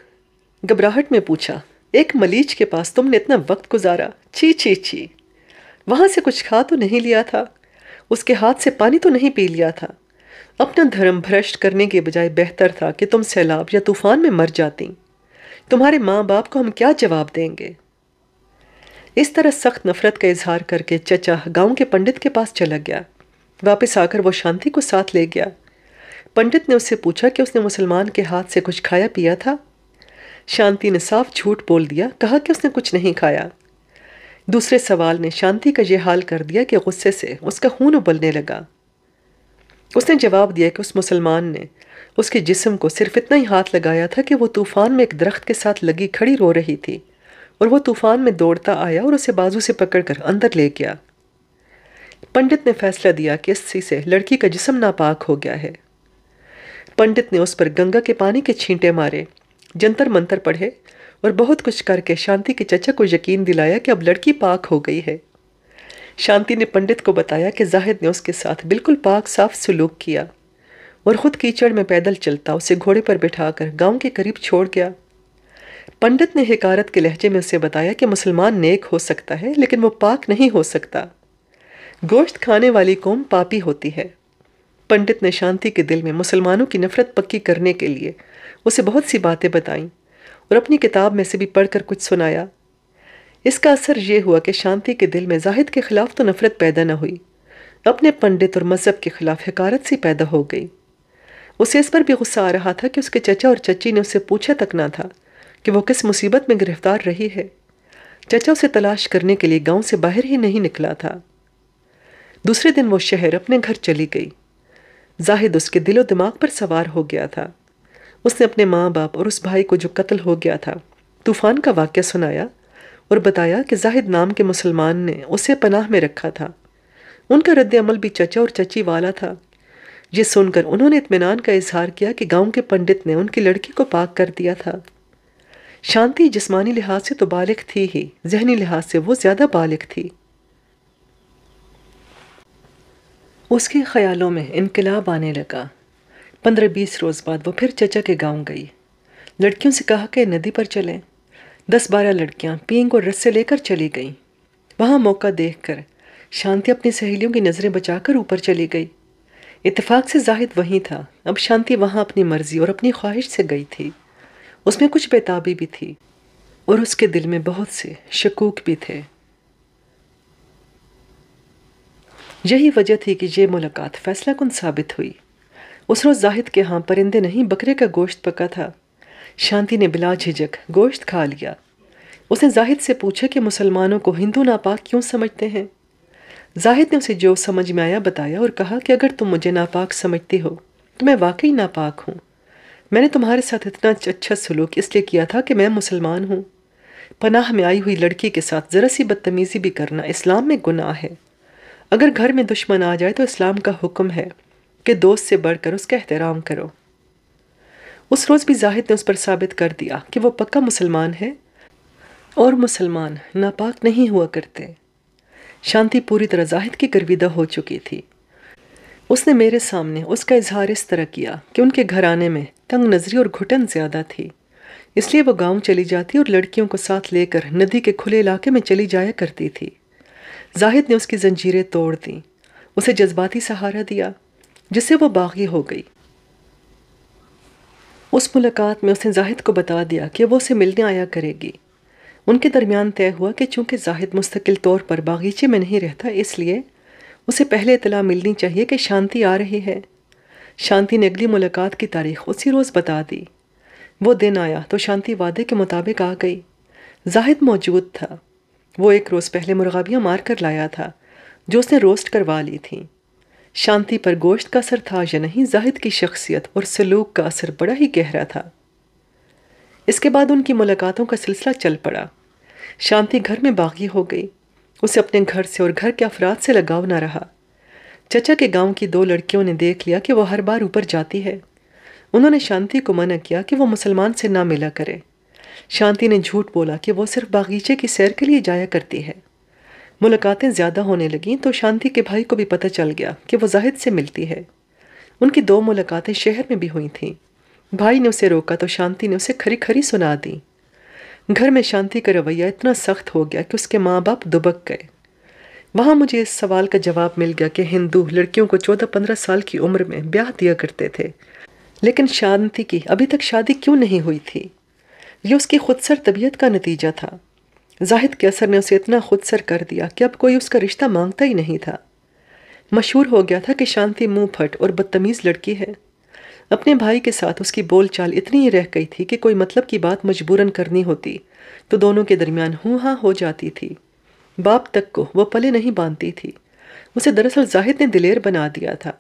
घबराहट में पूछा एक मलीच के पास तुमने इतना वक्त गुजारा छी छी छी वहाँ से कुछ खा तो नहीं लिया था उसके हाथ से पानी तो नहीं पी लिया था अपना धर्म भ्रष्ट करने के बजाय बेहतर था कि तुम सैलाब या तूफान में मर जाती तुम्हारे माँ बाप को हम क्या जवाब देंगे इस तरह सख्त नफरत का इजहार करके चचा गांव के पंडित के पास चला गया वापस आकर वो शांति को साथ ले गया पंडित ने उससे पूछा कि उसने मुसलमान के हाथ से कुछ खाया पिया था शांति ने साफ झूठ बोल दिया कहा कि उसने कुछ नहीं खाया दूसरे सवाल ने शांति का यह हाल कर दिया कि गुस्से से उसका खून उबलने लगा उसने जवाब दिया कि उस मुसलमान ने उसके जिस्म को सिर्फ इतना ही हाथ लगाया था कि वो तूफ़ान में एक दरख्त के साथ लगी खड़ी रो रही थी और वो तूफ़ान में दौड़ता आया और उसे बाजू से पकड़कर अंदर ले गया पंडित ने फैसला दिया कि इसी से लड़की का जिसम नापाक हो गया है पंडित ने उस पर गंगा के पानी के छींटे मारे जंतर मंतर पढ़े और बहुत कुछ करके शांति के चचा को यकीन दिलाया कि अब लड़की पाक हो गई है शांति ने पंडित को बताया कि जाहिद ने उसके साथ बिल्कुल पाक साफ सलूक किया और ख़ुद कीचड़ में पैदल चलता उसे घोड़े पर बिठाकर गांव के करीब छोड़ गया पंडित ने हकारत के लहजे में उसे बताया कि मुसलमान नेक हो सकता है लेकिन वो पाक नहीं हो सकता गोश्त खाने वाली कौम पापी होती है पंडित ने शांति के दिल में मुसलमानों की नफरत पक्की करने के लिए उसे बहुत सी बातें बताईं और अपनी किताब में से भी पढ़कर कुछ सुनाया इसका असर यह हुआ कि शांति के दिल में जाहिद के खिलाफ तो नफरत पैदा न हुई अपने पंडित और मज़हब के खिलाफ हकारत सी पैदा हो गई उसे इस पर भी गुस्सा आ रहा था कि उसके चचा और चची ने उसे पूछा तक ना था कि वो किस मुसीबत में गिरफ्तार रही है चचा उसे तलाश करने के लिए गांव से बाहर ही नहीं निकला था दूसरे दिन वो शहर अपने घर चली गई जाहिद उसके दिलो दिमाग पर सवार हो गया था उसने अपने माँ बाप और उस भाई को जो कत्ल हो गया था तूफ़ान का वाक्य सुनाया और बताया कि जाहिद नाम के मुसलमान ने उसे पनाह में रखा था उनका रद्द अमल भी चचा और चची वाला था ये सुनकर उन्होंने इतमान का इजहार किया कि गांव के पंडित ने उनकी लड़की को पाक कर दिया था शांति जिस्मानी लिहाज से तो बालिक थी ही जहनी लिहाज से वो ज़्यादा बालिक थी उसके ख्यालों में इनकलाब आने लगा पंद्रह बीस रोज़ बाद वो फिर चचा के गांव गई लड़कियों से कहा कि नदी पर चलें दस बारह लड़कियां पींग और रस्से लेकर चली गईं वहाँ मौका देखकर शांति अपनी सहेलियों की नज़रें बचाकर ऊपर चली गई इतफ़ाक़ से जाहिद वहीं था अब शांति वहाँ अपनी मर्ज़ी और अपनी ख्वाहिश से गई थी उसमें कुछ बेताबी भी थी और उसके दिल में बहुत से शकूक भी थे यही वजह थी कि ये मुलाकात फैसला कन साबित हुई उस रोज़ जाहिद के यहाँ परिंदे नहीं बकरे का गोश्त पका था शांति ने बिला झिझक गोश्त खा लिया उसने जाहिद से पूछा कि मुसलमानों को हिंदू नापाक क्यों समझते हैं जाहिद ने उसे जो समझ में आया बताया और कहा कि अगर तुम मुझे नापाक समझती हो तो मैं वाकई नापाक हूँ मैंने तुम्हारे साथ इतना अच्छा सलूक इसलिए किया था कि मैं मुसलमान हूँ पनाह में आई हुई लड़की के साथ ज़रा सी बदतमीज़ी भी करना इस्लाम में गुनाह है अगर घर में दुश्मन आ जाए तो इस्लाम का हुक्म है कि दोस्त से बढ़कर उसका एहतराम करो उस रोज़ भी जाहिद ने उस पर साबित कर दिया कि वो पक्का मुसलमान है और मुसलमान नापाक नहीं हुआ करते शांति पूरी तरह जाहिद की गर्विदा हो चुकी थी उसने मेरे सामने उसका इजहार इस तरह किया कि उनके घर आने में तंग नज़री और घुटन ज़्यादा थी इसलिए वो गांव चली जाती और लड़कियों को साथ लेकर नदी के खुले इलाके में चली जाया करती थी जाहिद ने उसकी जंजीरें तोड़ दी उसे जज्बाती सहारा दिया जिससे वो बागी हो गई उस मुलाकात में उसने जाहिद को बता दिया कि वो उसे मिलने आया करेगी उनके दरमियान तय हुआ कि चूंकि जाहिद मुस्तकिल तौर पर बागीचे में नहीं रहता इसलिए उसे पहले इतला मिलनी चाहिए कि शांति आ रही है शांति ने अगली मुलाकात की तारीख उसी रोज़ बता दी वो दिन आया तो शांति वादे के मुताबिक आ गई जाहिद मौजूद था वो एक रोज़ पहले मुर्गाबियाँ मार कर लाया था जो उसने रोस्ट करवा ली थीं शांति पर गोश्त का असर था या नहीं जाहिद की शख्सियत और सलूक का असर बड़ा ही गहरा था इसके बाद उनकी मुलाकातों का सिलसिला चल पड़ा शांति घर में बागी हो गई उसे अपने घर से और घर के अफराद से लगाव ना रहा चचा के गांव की दो लड़कियों ने देख लिया कि वह हर बार ऊपर जाती है उन्होंने शांति को मना किया कि वह मुसलमान से ना मिला करे शांति ने झूठ बोला कि वो सिर्फ बागीचे की सैर के लिए जाया करती है मुलाकातें ज़्यादा होने लगीं तो शांति के भाई को भी पता चल गया कि वो जाहिद से मिलती है उनकी दो मुलाकातें शहर में भी हुई थीं भाई ने उसे रोका तो शांति ने उसे खरी खरी सुना दी घर में शांति का रवैया इतना सख्त हो गया कि उसके माँ बाप दुबक गए वहाँ मुझे इस सवाल का जवाब मिल गया कि हिंदू लड़कियों को चौदह पंद्रह साल की उम्र में ब्याह दिया करते थे लेकिन शांति की अभी तक शादी क्यों नहीं हुई थी ये उसकी खुदसर तबीयत का नतीजा था जाहिद के असर ने उसे इतना खुदसर कर दिया कि अब कोई उसका रिश्ता मांगता ही नहीं था मशहूर हो गया था कि शांति मुँह फट और बदतमीज़ लड़की है अपने भाई के साथ उसकी बोलचाल इतनी ही रह गई थी कि कोई मतलब की बात मजबूरन करनी होती तो दोनों के दरमियान हूँ हाँ हो जाती थी बाप तक को वह पले नहीं बांधती थी उसे दरअसल जाहिद ने दिलेर बना दिया था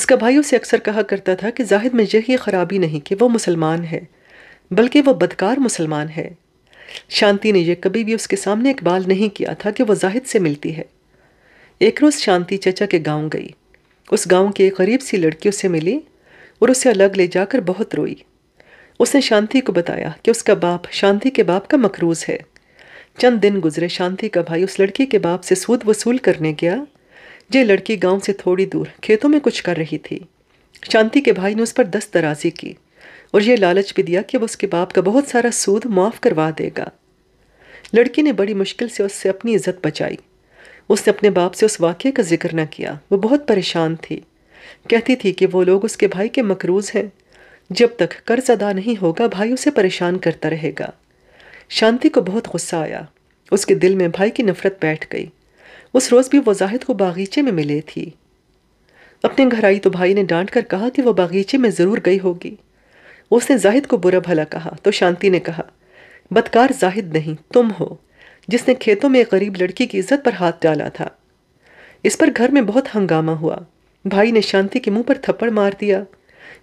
उसका भाई उसे अक्सर कहा करता था कि जाहिद में यही खराबी नहीं कि वह मुसलमान है बल्कि वह बदकार मुसलमान है शांति ने यह कभी भी उसके सामने इकबाल नहीं किया था कि वह जाहिद से मिलती है एक रोज़ शांति चचा के गांव गई उस गांव की एक गरीब सी लड़की उसे मिली और उसे अलग ले जाकर बहुत रोई उसने शांति को बताया कि उसका बाप शांति के बाप का मकरूज है चंद दिन गुजरे शांति का भाई उस लड़की के बाप से सूद वसूल करने गया ये लड़की गांव से थोड़ी दूर खेतों में कुछ कर रही थी शांति के भाई ने उस पर दस्तराजी की और यह लालच भी दिया कि अब उसके बाप का बहुत सारा सूद माफ़ करवा देगा लड़की ने बड़ी मुश्किल से उससे अपनी इज्जत बचाई उसने अपने बाप से उस वाक्य का जिक्र न किया वो बहुत परेशान थी कहती थी कि वो लोग उसके भाई के मकरूज हैं जब तक कर्ज अदा नहीं होगा भाई उसे परेशान करता रहेगा शांति को बहुत गुस्सा आया उसके दिल में भाई की नफरत बैठ गई उस रोज़ भी वो जाहिद को बागीचे में मिले थी अपने घर आई तो भाई ने डांट कर कहा कि वह बागीचे में ज़रूर गई होगी उसने जाहिद को बुरा भला कहा तो शांति ने कहा बदकार जाहिद नहीं तुम हो जिसने खेतों में एक गरीब लड़की की इज्जत पर हाथ डाला था इस पर घर में बहुत हंगामा हुआ भाई ने शांति के मुंह पर थप्पड़ मार दिया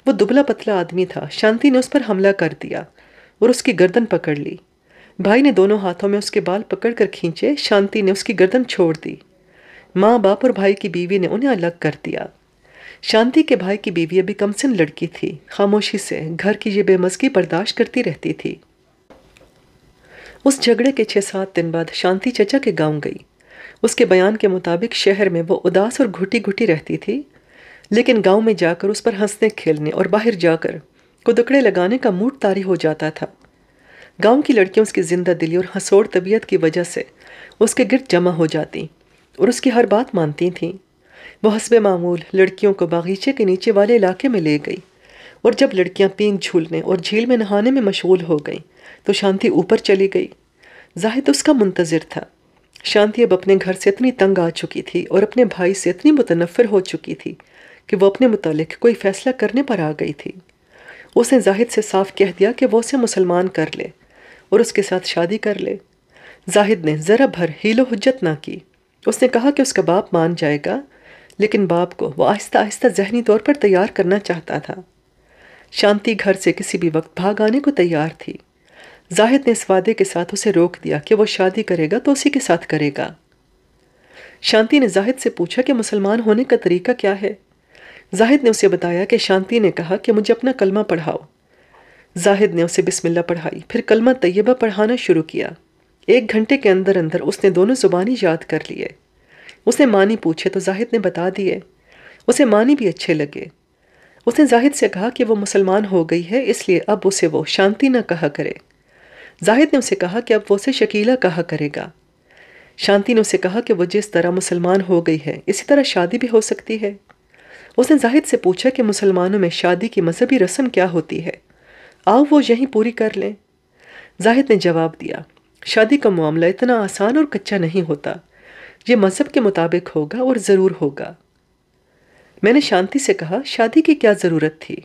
वो दुबला पतला आदमी था शांति ने उस पर हमला कर दिया और उसकी गर्दन पकड़ ली भाई ने दोनों हाथों में उसके बाल पकड़कर खींचे शांति ने उसकी गर्दन छोड़ दी माँ बाप और भाई की बीवी ने उन्हें अलग कर दिया शांति के भाई की बीवी अभी कमसिन लड़की थी खामोशी से घर की ये बेमजगी बर्दाश्त करती रहती थी उस झगड़े के छः सात दिन बाद शांति चचा के गांव गई उसके बयान के मुताबिक शहर में वो उदास और घुटी घुटी रहती थी लेकिन गांव में जाकर उस पर हंसने खेलने और बाहर जाकर कुदकड़े लगाने का मूड तारी हो जाता था गांव की लड़कियां उसकी जिंदा दिली और हंसोड़ तबीयत की वजह से उसके गिरद जमा हो जाती और उसकी हर बात मानती थीं बहसब मामूल लड़कियों को बागीचे के नीचे वाले इलाके में ले गई और जब लड़कियां पीन झूलने और झील में नहाने में मशगूल हो गईं तो शांति ऊपर चली गई जाहिद उसका मुंतज़र था शांति अब अपने घर से इतनी तंग आ चुकी थी और अपने भाई से इतनी मुतनफ़र हो चुकी थी कि वह अपने मुतलक कोई फ़ैसला करने पर आ गई थी उसने जाहिद से साफ कह दिया कि वह उसे मुसलमान कर ले और उसके साथ शादी कर ले जाहिद ने ज़रा भर हीलो हजत ना की उसने कहा कि उसका बाप मान जाएगा लेकिन बाप को वह आहिस्ता आहिस्ता जहनी तौर पर तैयार करना चाहता था शांति घर से किसी भी वक्त भाग आने को तैयार थी जाहिद ने इस वादे के साथ उसे रोक दिया कि वह शादी करेगा तो उसी के साथ करेगा शांति ने जाहिद से पूछा कि मुसलमान होने का तरीका क्या है जाहिद ने उसे बताया कि शांति ने कहा कि मुझे अपना कलमा पढ़ाओ जाहिद ने उसे बिस्मिल्ला पढ़ाई फिर कलमा तैयबा पढ़ाना शुरू किया एक घंटे के अंदर अंदर उसने दोनों ज़ुबानी याद कर लिए उसने मानी पूछे तो जाहिद ने बता दिए उसे मानी भी अच्छे लगे उसने जाहिद से कहा कि वो मुसलमान हो गई है इसलिए अब उसे वो शांति न कहा करे जाहिद ने उसे कहा कि अब वो उसे शकीला कहा करेगा शांति ने उसे कहा कि वो जिस तरह मुसलमान हो गई है इसी तरह शादी भी हो सकती है उसने जाहिद से पूछा कि मुसलमानों में शादी की मजहबी रस्म क्या होती है आओ वो यहीं पूरी कर लें जाहिद ने जवाब दिया शादी का मामला इतना आसान और कच्चा नहीं होता ये मज़हब के मुताबिक होगा और ज़रूर होगा मैंने शांति से कहा शादी की क्या ज़रूरत थी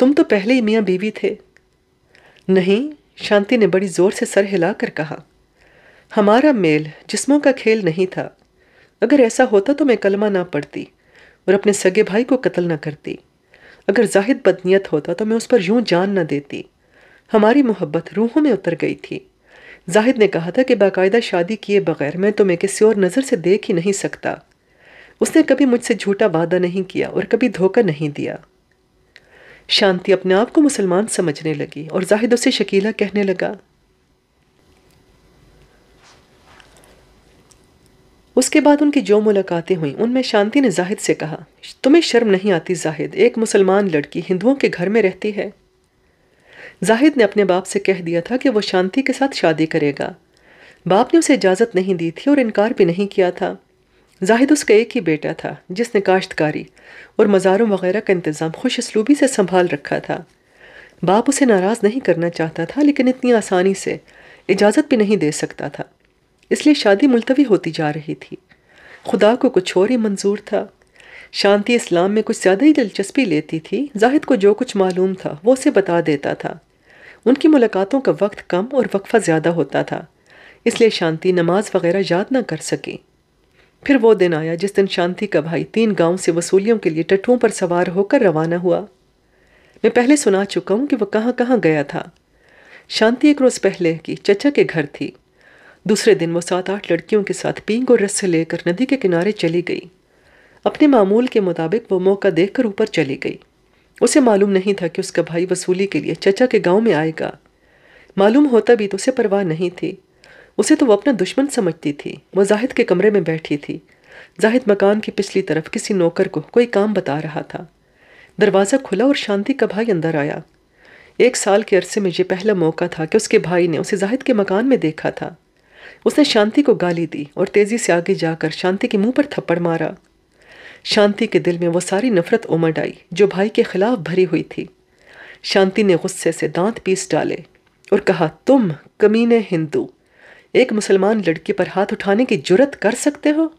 तुम तो पहले ही मियाँ बीवी थे नहीं शांति ने बड़ी ज़ोर से सर हिला कर कहा हमारा मेल जिस्मों का खेल नहीं था अगर ऐसा होता तो मैं कलमा ना पढ़ती और अपने सगे भाई को कत्ल ना करती अगर जाहिद बदनीयत होता तो मैं उस पर यूं जान ना देती हमारी मोहब्बत रूहों में उतर गई थी जाहिद ने कहा था कि बाकायदा शादी किए बगैर मैं तुम्हें किसी और नज़र से देख ही नहीं सकता उसने कभी मुझसे झूठा वादा नहीं किया और कभी धोखा नहीं दिया शांति अपने आप को मुसलमान समझने लगी और जाहिद उसे शकीला कहने लगा उसके बाद उनकी जो मुलाकातें हुईं उनमें शांति ने जाहिद से कहा तुम्हें शर्म नहीं आती जाहिद एक मुसलमान लड़की हिंदुओं के घर में रहती है जाहिद ने अपने बाप से कह दिया था कि वो शांति के साथ शादी करेगा बाप ने उसे इजाज़त नहीं दी थी और इनकार भी नहीं किया था जाहिद उसका एक ही बेटा था जिसने काश्तकारी और मज़ारों वगैरह का इंतज़ाम खुश इसलूबी से संभाल रखा था बाप उसे नाराज़ नहीं करना चाहता था लेकिन इतनी आसानी से इजाज़त भी नहीं दे सकता था इसलिए शादी मुलतवी होती जा रही थी खुदा को कुछ और ही मंजूर था शांति इस्लाम में कुछ ज़्यादा ही दिलचस्पी लेती थी जाहिद को जो कुछ मालूम था वो उसे बता देता था उनकी मुलाकातों का वक्त कम और वक्फा ज़्यादा होता था इसलिए शांति नमाज वगैरह याद ना कर सकी फिर वो दिन आया जिस दिन शांति का भाई तीन गांव से वसूलियों के लिए टट्ठों पर सवार होकर रवाना हुआ मैं पहले सुना चुका हूँ कि वह कहाँ कहाँ गया था शांति एक रोज़ पहले की चचा के घर थी दूसरे दिन वो सात आठ लड़कियों के साथ पींग और रस्से लेकर नदी के किनारे चली गई अपने मामूल के मुताबिक वो मौका देखकर ऊपर चली गई उसे मालूम नहीं था कि उसका भाई वसूली के लिए चचा के गांव में आएगा मालूम होता भी तो उसे परवाह नहीं थी उसे तो वो अपना दुश्मन समझती थी वह जाहिद के कमरे में बैठी थी जाहिद मकान की पिछली तरफ किसी नौकर को कोई काम बता रहा था दरवाज़ा खुला और शांति का भाई अंदर आया एक साल के अरसे में यह पहला मौका था कि उसके भाई ने उसे जाहिद के मकान में देखा था उसने शांति को गाली दी और तेज़ी से आगे जाकर शांति के मुंह पर थप्पड़ मारा शांति के दिल में वो सारी नफरत उमड़ आई जो भाई के खिलाफ भरी हुई थी शांति ने गुस्से से दांत पीस डाले और कहा तुम कमीने हिंदू एक मुसलमान लड़की पर हाथ उठाने की जुरत कर सकते हो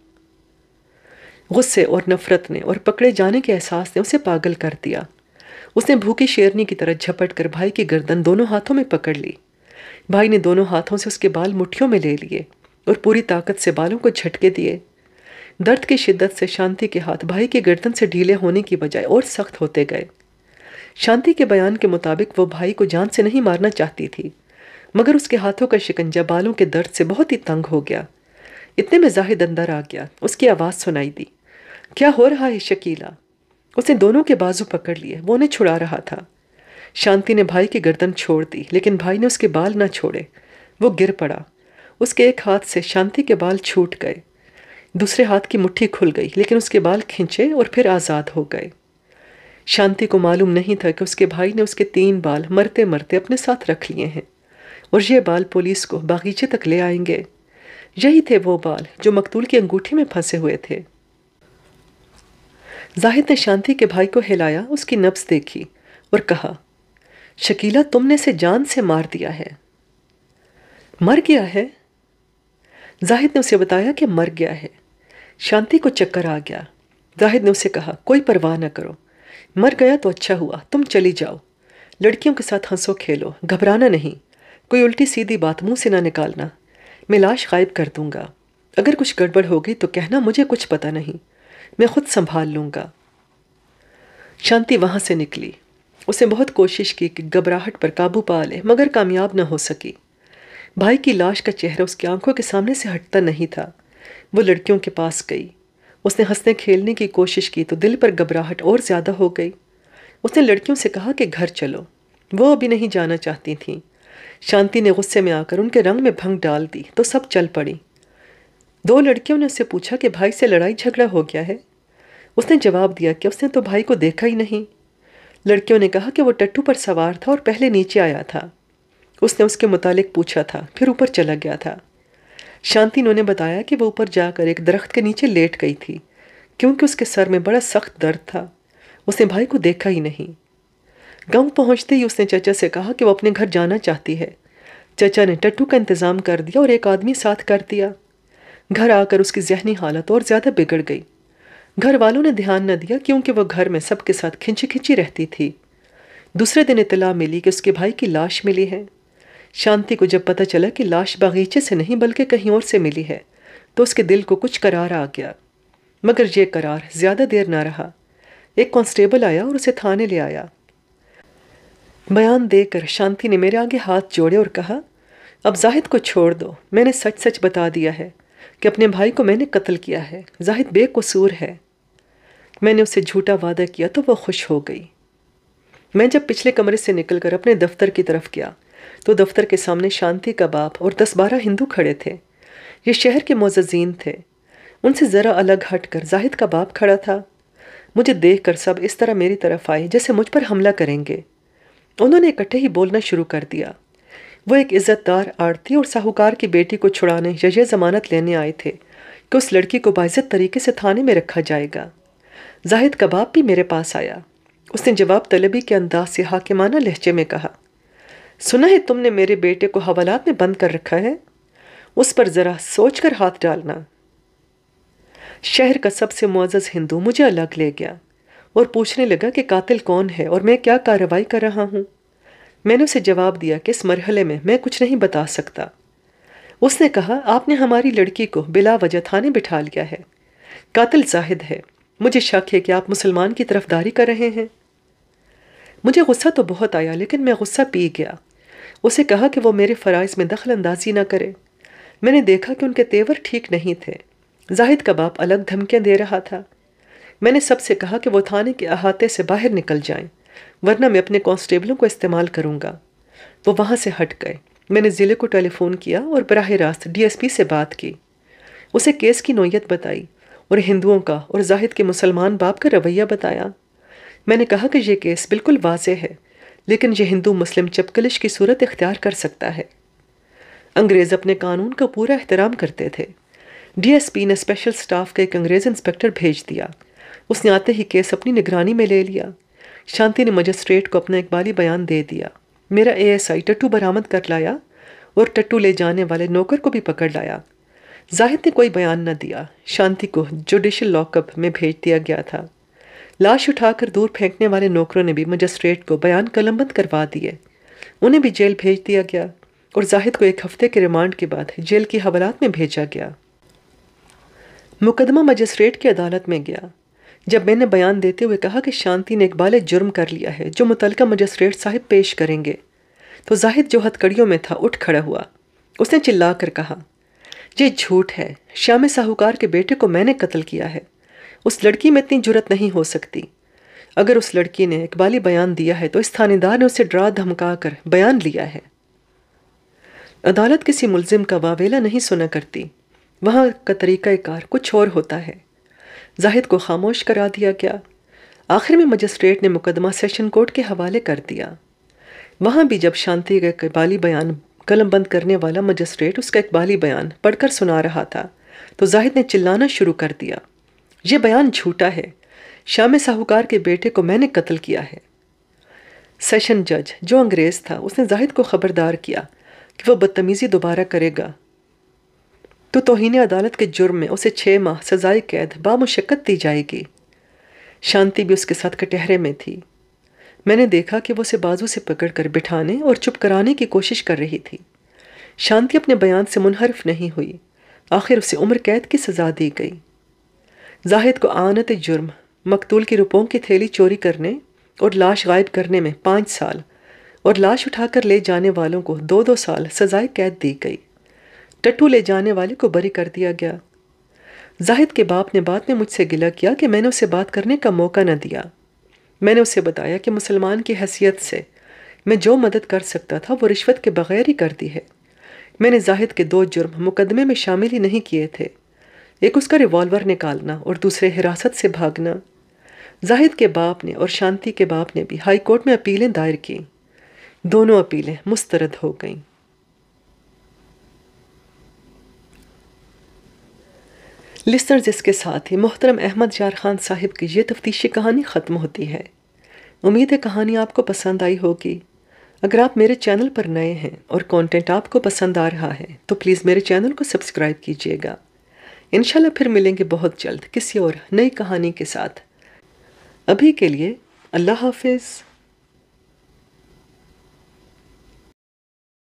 गुस्से और नफरत ने और पकड़े जाने के एहसास ने उसे पागल कर दिया उसने भूखी शेरनी की तरह झपट कर भाई की गर्दन दोनों हाथों में पकड़ ली भाई ने दोनों हाथों से उसके बाल मुठियों में ले लिए और पूरी ताकत से बालों को झटके दिए दर्द की शिद्दत से शांति के हाथ भाई के गर्दन से ढीले होने की बजाय और सख्त होते गए शांति के बयान के मुताबिक वो भाई को जान से नहीं मारना चाहती थी मगर उसके हाथों का शिकंजा बालों के दर्द से बहुत ही तंग हो गया इतने में जाहिद अंदर आ गया उसकी आवाज़ सुनाई दी क्या हो रहा है शकीला उसने दोनों के बाजू पकड़ लिए वो उन्हें छुड़ा रहा था शांति ने भाई की गर्दन छोड़ दी लेकिन भाई ने उसके बाल ना छोड़े वो गिर पड़ा उसके एक हाथ से शांति के बाल छूट गए दूसरे हाथ की मुट्ठी खुल गई लेकिन उसके बाल खींचे और फिर आज़ाद हो गए शांति को मालूम नहीं था कि उसके भाई ने उसके तीन बाल मरते मरते अपने साथ रख लिए हैं और ये बाल पुलिस को बागीचे तक ले आएंगे यही थे वो बाल जो मकतूल की अंगूठी में फंसे हुए थे जाहिद ने शांति के भाई को हिलाया उसकी नब्स देखी और कहा शकीला तुमने से जान से मार दिया है मर गया है जाहिद ने उसे बताया कि मर गया है शांति को चक्कर आ गया जाहिद ने उसे कहा कोई परवाह ना करो मर गया तो अच्छा हुआ तुम चली जाओ लड़कियों के साथ हंसो खेलो घबराना नहीं कोई उल्टी सीधी बात मुंह से ना निकालना मैं लाश गायब कर दूंगा अगर कुछ गड़बड़ होगी तो कहना मुझे कुछ पता नहीं मैं खुद संभाल लूंगा शांति वहां से निकली उसने बहुत कोशिश की कि घबराहट पर काबू पा ले मगर कामयाब ना हो सकी भाई की लाश का चेहरा उसकी आंखों के सामने से हटता नहीं था वो लड़कियों के पास गई उसने हंसने खेलने की कोशिश की तो दिल पर घबराहट और ज़्यादा हो गई उसने लड़कियों से कहा कि घर चलो वो अभी नहीं जाना चाहती थी शांति ने गुस्से में आकर उनके रंग में भंग डाल दी तो सब चल पड़ी दो लड़कियों ने उससे पूछा कि भाई से लड़ाई झगड़ा हो गया है उसने जवाब दिया कि उसने तो भाई को देखा ही नहीं लड़कियों ने कहा कि वो टट्टू पर सवार था और पहले नीचे आया था उसने उसके मुतालिक पूछा था फिर ऊपर चला गया था शांति ने उन्हें बताया कि वह ऊपर जाकर एक दरख्त के नीचे लेट गई थी क्योंकि उसके सर में बड़ा सख्त दर्द था उसने भाई को देखा ही नहीं गांव पहुंचते ही उसने चचा से कहा कि वह अपने घर जाना चाहती है चचा ने टट्टू का इंतज़ाम कर दिया और एक आदमी साथ कर दिया घर आकर उसकी जहनी हालत और ज़्यादा बिगड़ गई घर वालों ने ध्यान न दिया क्योंकि वह घर में सबके साथ खिंची खिंची रहती थी दूसरे दिन इतला मिली कि उसके भाई की लाश मिली है शांति को जब पता चला कि लाश बागीचे से नहीं बल्कि कहीं और से मिली है तो उसके दिल को कुछ करार आ गया मगर यह करार ज़्यादा देर ना रहा एक कांस्टेबल आया और उसे थाने ले आया बयान देकर शांति ने मेरे आगे हाथ जोड़े और कहा अब जाहिद को छोड़ दो मैंने सच सच बता दिया है कि अपने भाई को मैंने कत्ल किया है जाहिद बेकसूर है मैंने उसे झूठा वादा किया तो वह खुश हो गई मैं जब पिछले कमरे से निकलकर अपने दफ्तर की तरफ गया तो दफ्तर के सामने शांति कबाब और दस बारह हिंदू खड़े थे ये शहर के मोजीन थे उनसे ज़रा अलग हटकर जाहिद का बाप खड़ा था मुझे देखकर सब इस तरह मेरी तरफ आए जैसे मुझ पर हमला करेंगे उन्होंने इकट्ठे ही बोलना शुरू कर दिया वो एक इज़्ज़तदार आड़ती और साहूकार की बेटी को छुड़ाने या यह जमानत लेने आए थे कि उस लड़की को बाइज़त तरीके से थाने में रखा जाएगा जाहिद कबाब भी मेरे पास आया उसने जवाब तलबी के अंदाज से हाकिमाना लहजे में कहा सुना है तुमने मेरे बेटे को हवालात में बंद कर रखा है उस पर ज़रा सोच कर हाथ डालना शहर का सबसे मुआज़ हिंदू मुझे अलग ले गया और पूछने लगा कि कातिल कौन है और मैं क्या कार्रवाई कर रहा हूं मैंने उसे जवाब दिया कि इस मरहले में मैं कुछ नहीं बता सकता उसने कहा आपने हमारी लड़की को बिला वजह थाने बिठा लिया है कातिल जाहिद है मुझे शक है कि आप मुसलमान की तरफदारी कर रहे हैं मुझे गुस्सा तो बहुत आया लेकिन मैं गुस्सा पी गया उसे कहा कि वो मेरे फ़राइज़ में दखल अंदाजी ना करे मैंने देखा कि उनके तेवर ठीक नहीं थे जाहिद का बाप अलग धमकियाँ दे रहा था मैंने सबसे कहा कि वो थाने के अहाते से बाहर निकल जाएं, वरना मैं अपने कांस्टेबलों को इस्तेमाल करूँगा वो वहाँ से हट गए मैंने ज़िले को टेलीफ़ोन किया और बरह रास्त डी से बात की उसे केस की नोयत बताई और हिंदुओं का और जाहिद के मुसलमान बाप का रवैया बताया मैंने कहा कि यह केस बिल्कुल वाज है लेकिन यह हिंदू मुस्लिम चपकलिश की सूरत इख्तियार कर सकता है अंग्रेज़ अपने कानून का पूरा एहतराम करते थे डीएसपी ने स्पेशल स्टाफ का एक अंग्रेज़ इंस्पेक्टर भेज दिया उसने आते ही केस अपनी निगरानी में ले लिया शांति ने मजिस्ट्रेट को अपना इकबाली बयान दे दिया मेरा एएसआई टट्टू बरामद कर लाया और टट्टू ले जाने वाले नौकर को भी पकड़ लाया जाहिद ने कोई बयान न दिया शांति को जुडिशल लॉकअप में भेज दिया गया था लाश उठाकर दूर फेंकने वाले नौकरों ने भी मजिस्ट्रेट को बयान कलमबंद करवा दिए उन्हें भी जेल भेज दिया गया और जाहिद को एक हफ्ते के रिमांड के बाद जेल की हवालात में भेजा गया मुकदमा मजिस्ट्रेट की अदालत में गया जब मैंने बयान देते हुए कहा कि शांति ने इकबाल जुर्म कर लिया है जो मुतलका मजिस्ट्रेट साहब पेश करेंगे तो जाहिद जो हथकड़ियों में था उठ खड़ा हुआ उसने चिल्ला कर कहा ये झूठ है श्याम साहूकार के बेटे को मैंने कत्ल किया है उस लड़की में इतनी जुरत नहीं हो सकती अगर उस लड़की ने इकबाली बयान दिया है तो इस थानेदार ने उसे डरा धमका कर बयान लिया है अदालत किसी मुलजिम का वावेला नहीं सुना करती वहाँ का तरीक़ाकार कुछ और होता है जाहिद को खामोश करा दिया गया आखिर में मजिस्ट्रेट ने मुकदमा सेशन कोर्ट के हवाले कर दिया वहाँ भी जब शांति का इकबाली बयान कलम बंद करने वाला मजिस्ट्रेट उसका इकबाली बयान पढ़कर सुना रहा था तो जाहिद ने चिल्लाना शुरू कर दिया यह बयान झूठा है श्याम साहूकार के बेटे को मैंने कत्ल किया है सेशन जज जो अंग्रेज़ था उसने जाहिद को ख़बरदार किया कि वह बदतमीज़ी दोबारा करेगा तो तोहन अदालत के जुर्म में उसे छः माह सजाए कैद बामुशक्क़त दी जाएगी शांति भी उसके साथ कटहरे में थी मैंने देखा कि वो उसे बाजू से पकड़कर बिठाने और चुप कराने की कोशिश कर रही थी शांति अपने बयान से मुनहरफ नहीं हुई आखिर उसे उम्र कैद की सज़ा दी गई जाहिद को आनत जुर्म मकतूल की रुपयों की थैली चोरी करने और लाश गायब करने में पाँच साल और लाश उठाकर ले जाने वालों को दो दो साल सजाए कैद दी गई टट्टू ले जाने वाले को बरी कर दिया गया जाहिद के बाप ने बाद में मुझसे गिला किया कि मैंने उसे बात करने का मौका न दिया मैंने उसे बताया कि मुसलमान की हैसियत से मैं जो मदद कर सकता था वो रिश्वत के बगैर ही करती है मैंने जाहिद के दो जुर्म मुकदमे में शामिल ही नहीं किए थे एक उसका रिवॉल्वर निकालना और दूसरे हिरासत से भागना जाहिद के बाप ने और शांति के बाप ने भी हाई कोर्ट में अपीलें दायर की दोनों अपीलें मुस्तरद हो गईं लिस्टर्स इसके साथ ही मोहतरम अहमद जार खान साहिब की यह तफ्तीशी कहानी ख़त्म होती है उम्मीद है कहानी आपको पसंद आई होगी अगर आप मेरे चैनल पर नए हैं और कंटेंट आपको पसंद आ रहा है तो प्लीज़ मेरे चैनल को सब्सक्राइब कीजिएगा इनशाला फिर मिलेंगे बहुत जल्द किसी और नई कहानी के साथ अभी के लिए अल्लाह हाफिज़